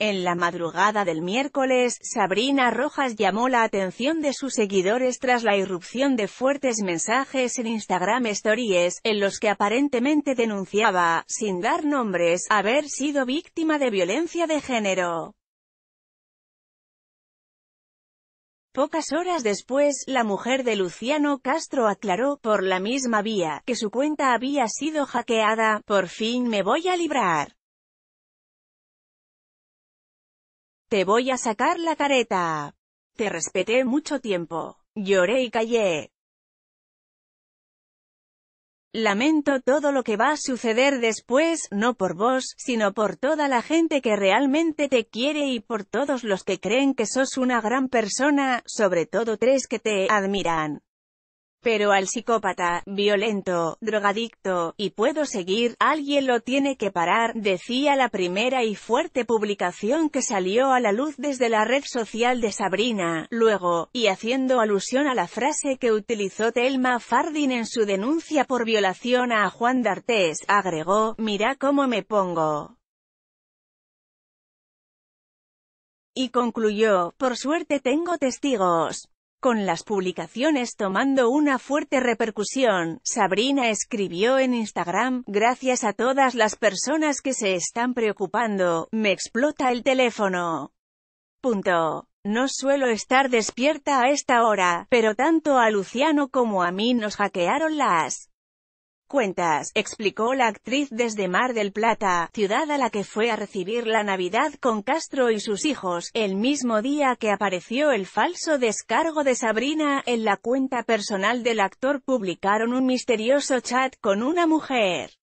En la madrugada del miércoles, Sabrina Rojas llamó la atención de sus seguidores tras la irrupción de fuertes mensajes en Instagram Stories, en los que aparentemente denunciaba, sin dar nombres, haber sido víctima de violencia de género. Pocas horas después, la mujer de Luciano Castro aclaró, por la misma vía, que su cuenta había sido hackeada, por fin me voy a librar. Te voy a sacar la careta. Te respeté mucho tiempo. Lloré y callé. Lamento todo lo que va a suceder después, no por vos, sino por toda la gente que realmente te quiere y por todos los que creen que sos una gran persona, sobre todo tres que te admiran. Pero al psicópata, violento, drogadicto, y puedo seguir, alguien lo tiene que parar, decía la primera y fuerte publicación que salió a la luz desde la red social de Sabrina, luego, y haciendo alusión a la frase que utilizó Thelma Fardin en su denuncia por violación a Juan D'Artes, agregó, mira cómo me pongo. Y concluyó, por suerte tengo testigos. Con las publicaciones tomando una fuerte repercusión, Sabrina escribió en Instagram, «Gracias a todas las personas que se están preocupando, me explota el teléfono. Punto. No suelo estar despierta a esta hora, pero tanto a Luciano como a mí nos hackearon las cuentas, explicó la actriz desde Mar del Plata, ciudad a la que fue a recibir la Navidad con Castro y sus hijos, el mismo día que apareció el falso descargo de Sabrina, en la cuenta personal del actor publicaron un misterioso chat con una mujer.